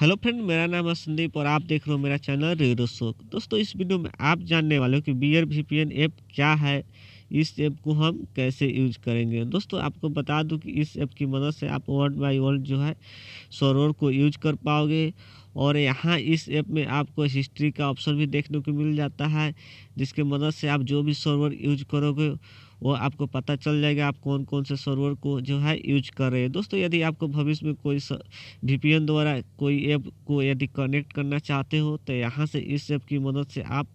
hello friend मेरा नाम है संदीप और आप देख रहे हो मेरा चैनल रेडो शोक दोस्तों इस वीडियो में आप जानने वाले हो कि बियर एन ऐप क्या है इस ऐप को हम कैसे यूज करेंगे दोस्तों आपको बता दूं कि इस ऐप की मदद से आप वर्ल्ड बाई वर्ल्ड जो है सोरोर को यूज कर पाओगे और यहाँ इस ऐप में आपको हिस्ट्री का ऑप्शन भी देखने को मिल जाता है जिसके मदद से आप जो भी सर्वर यूज करोगे वो आपको पता चल जाएगा आप कौन कौन से सर्वर को जो है यूज कर रहे हैं दोस्तों यदि आपको भविष्य में कोई वी द्वारा कोई ऐप को यदि कनेक्ट करना चाहते हो तो यहाँ से इस ऐप की मदद से आप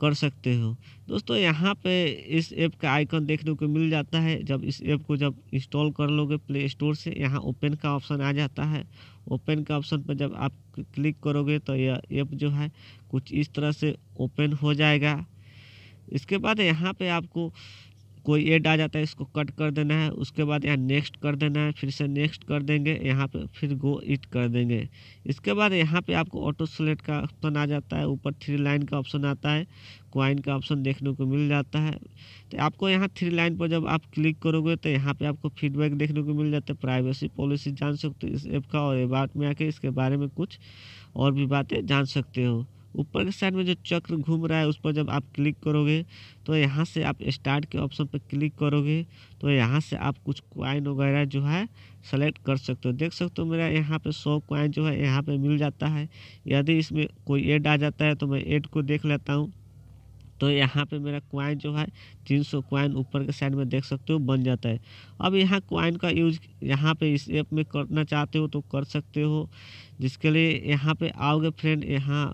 कर सकते हो दोस्तों यहाँ पे इस ऐप का आइकन देखने को मिल जाता है जब इस ऐप को जब इंस्टॉल कर लोगे प्ले स्टोर से यहाँ ओपन का ऑप्शन आ जाता है ओपन का ऑप्शन पर जब आप क्लिक करोगे तो यह ऐप जो है कुछ इस तरह से ओपन हो जाएगा इसके बाद यहाँ पे आपको कोई एड आ जाता है इसको कट कर देना है उसके बाद यहाँ नेक्स्ट कर देना है फिर से नेक्स्ट कर देंगे यहाँ पे फिर गो इट कर देंगे इसके बाद यहाँ पे आपको ऑटो सेलेक्ट का ऑप्शन आ जाता है ऊपर थ्री लाइन का ऑप्शन आता है क्वाइन का ऑप्शन देखने को मिल जाता है तो आपको यहाँ थ्री लाइन पर जब आप क्लिक करोगे तो यहाँ पर आपको फीडबैक देखने को मिल जाता है प्राइवेसी पॉलिसी जान सकते हो इस ऐप का और ये बात में आके इसके बारे में कुछ और भी बातें जान सकते हो ऊपर के साइड में जो चक्र घूम रहा है उस पर जब आप क्लिक करोगे तो यहाँ से आप स्टार्ट के ऑप्शन पर क्लिक करोगे तो यहाँ से आप कुछ क्वाइन वगैरह जो है सेलेक्ट कर सकते हो देख सकते हो मेरा यहाँ पे सौ क्वाइन जो है यहाँ पे मिल जाता है यदि इसमें कोई एड आ जाता है तो मैं एड को देख लेता हूँ तो यहाँ पे मेरा क्वाइन जो है 300 सौ क्वाइन ऊपर के साइड में देख सकते हो बन जाता है अब यहाँ क्वाइन का यूज यहाँ पे इस ऐप में करना चाहते हो तो कर सकते हो जिसके लिए यहाँ पे आओगे फ्रेंड यहाँ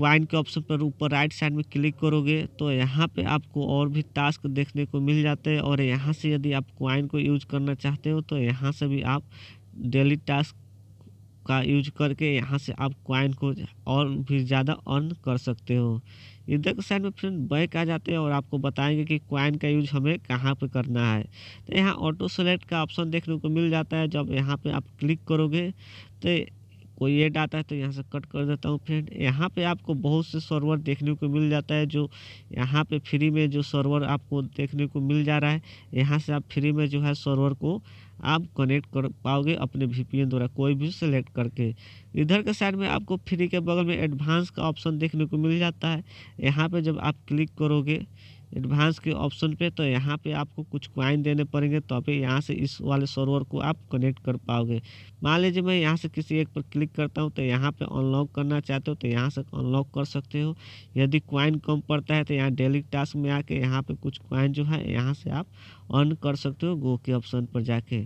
क्वाइन के ऑप्शन पर ऊपर राइट साइड में क्लिक करोगे तो यहाँ पे आपको और भी टास्क देखने को मिल जाते हैं और यहाँ से यदि आप क्वाइन को यूज करना चाहते हो तो यहाँ से भी आप डेली टास्क का यूज करके यहाँ से आप क्वाइन को और भी ज़्यादा अर्न कर सकते हो इधर के साइड में फिर बैक आ जाते हैं और आपको बताएंगे कि क्वाइन का यूज हमें कहाँ पे करना है तो यहाँ ऑटो सेलेक्ट का ऑप्शन देखने को मिल जाता है जब यहाँ पे आप क्लिक करोगे तो कोई एड आता है तो यहाँ से कट कर देता हूँ फ्रेंड यहाँ पे आपको बहुत से सर्वर देखने को मिल जाता है जो यहाँ पे फ्री में जो सर्वर आपको देखने को मिल जा रहा है यहाँ से आप फ्री में जो है सर्वर को आप कनेक्ट कर पाओगे अपने वी द्वारा कोई भी सिलेक्ट करके इधर के साइड में आपको फ्री के बगल में एडवांस का ऑप्शन देखने को मिल जाता है यहाँ पर जब आप क्लिक करोगे एडवांस के ऑप्शन पे तो यहाँ पे आपको कुछ क्वाइन देने पड़ेंगे तो अभी यहाँ से इस वाले सर्वर को आप कनेक्ट कर पाओगे मान लीजिए मैं यहाँ से किसी एक पर क्लिक करता हूँ तो यहाँ पे अनलॉक करना चाहते हो तो यहाँ से अनलॉक कर सकते हो यदि क्वाइन कम पड़ता है तो यहाँ डेली टास्क में आके यहाँ पर कुछ क्वाइन जो है यहाँ से आप अर्न कर सकते हो गो के ऑप्शन पर जाके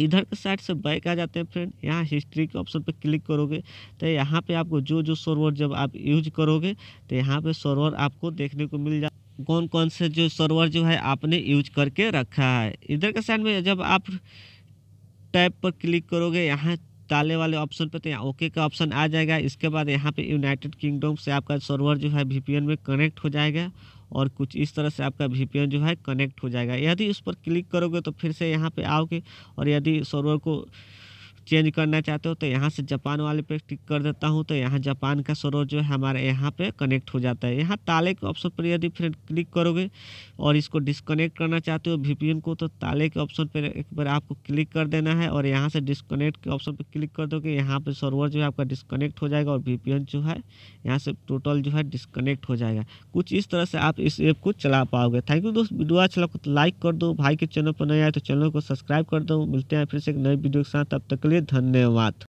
इधर के साइड से बैक आ जाते हैं फ्रेंड यहाँ हिस्ट्री के ऑप्शन पर क्लिक करोगे तो यहाँ पे आपको जो जो सर्वर जब आप यूज करोगे तो यहाँ पे सर्वर आपको देखने को मिल जाए कौन कौन से जो सर्वर जो है आपने यूज करके रखा है इधर के साइड में जब आप टैब पर क्लिक करोगे यहाँ ताले वाले ऑप्शन पर तो यहाँ ओके का ऑप्शन आ जाएगा इसके बाद यहाँ पे यूनाइटेड किंगडम से आपका सर्वर जो है वी में कनेक्ट हो जाएगा और कुछ इस तरह से आपका वी जो है कनेक्ट हो जाएगा यदि उस पर क्लिक करोगे तो फिर से यहाँ पे आओगे और यदि सर्वर को चेंज करना चाहते हो तो यहाँ से जापान वाले पे क्लिक कर देता हूँ तो यहाँ जापान का सरोज जो है हमारे यहाँ पे कनेक्ट हो जाता है यहाँ ताले के ऑप्शन पर यदि फिर क्लिक करोगे और इसको डिस्कनेक्ट करना चाहते हो वीपीएन को तो ताले के ऑप्शन पर एक बार आपको क्लिक कर देना है और यहाँ से डिस्कनेक्ट के ऑप्शन पर क्लिक कर दोगे यहाँ पर सर्वर जो है आपका डिस्कनेक्ट हो जाएगा और वी जो है यहाँ से टोटल जो है डिस्कनेक्ट हो जाएगा कुछ इस तरह से आप इस ऐप को चला पाओगे थैंक यू दोस्त वीडियो अच्छा लगा तो लाइक कर दो भाई के चैनल पर नहीं आए तो चैनल को सब्सक्राइब कर दो मिलते हैं फिर से एक नए वीडियो के साथ तब तक लिए धन्यवाद